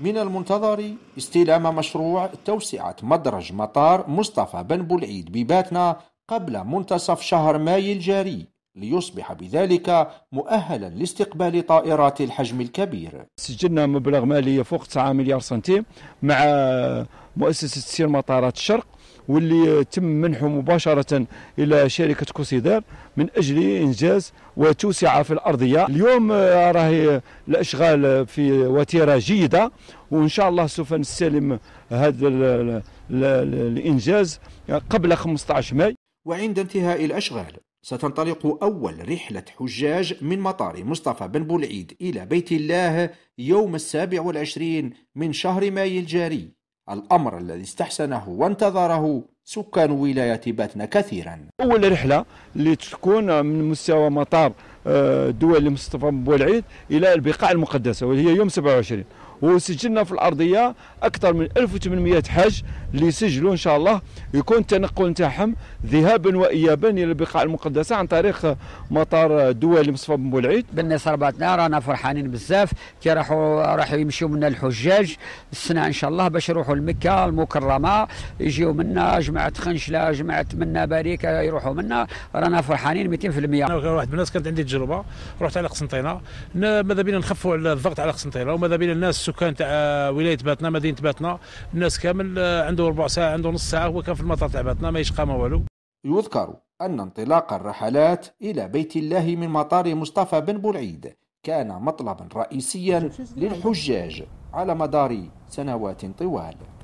من المنتظر استلام مشروع توسعة مدرج مطار مصطفى بن بولعيد بباتنا قبل منتصف شهر ماي الجاري ليصبح بذلك مؤهلا لاستقبال طائرات الحجم الكبير سجلنا مبلغ مالي فوق 9 مليار سنتيم مع مؤسسة سير مطارات الشرق واللي تم منحه مباشرة إلى شركة كوسيدار من أجل إنجاز وتوسعة في الأرضية اليوم آه، راهي الأشغال في وتيرة جيدة وإن شاء الله سوف نستلم هذا الإنجاز قبل 15 ماي وعند انتهاء الأشغال ستنطلق أول رحلة حجاج من مطار مصطفى بن بولعيد إلى بيت الله يوم السابع والعشرين من شهر ماي الجاري الأمر الذي استحسنه وانتظره سكان ولاية باتنا كثيرا أول رحلة اللي تكون من مستوى مطار آه، دول مصطفى بوالعيد إلى البقاع المقدسة وهي يوم 27 وسجلنا في الارضيه اكثر من 1800 حاج اللي سجلوا ان شاء الله يكون التنقل نتاعهم ذهابا وايابا الى البقاع المقدسه عن طريق مطار دولي مصطفى بن بولعيد بالنسبه ربعتنا رانا فرحانين بزاف كي راحوا راحوا يمشيو منا الحجاج السنه ان شاء الله باش يروحوا لمكه المكرمه يجيو منا جماعه خنشله جماعه منا باريكة يروحوا منا رانا فرحانين 200% انا واحد من الناس كانت عندي تجربه رحت على قسنطينه ماذا بينا نخفوا على الضغط على قسنطينه وماذا بينا الناس السكان تاع ولايه باتنا مدينه باتنا الناس كامل آه، عنده ربع ساعه عنده نص ساعه هو كان في المطار تاع باتنا ما يشقى ما والو يذكر أن انطلاق الرحلات إلى بيت الله من مطار مصطفى بن بولعيد كان مطلبا رئيسيا للحجاج على مدار سنوات طوال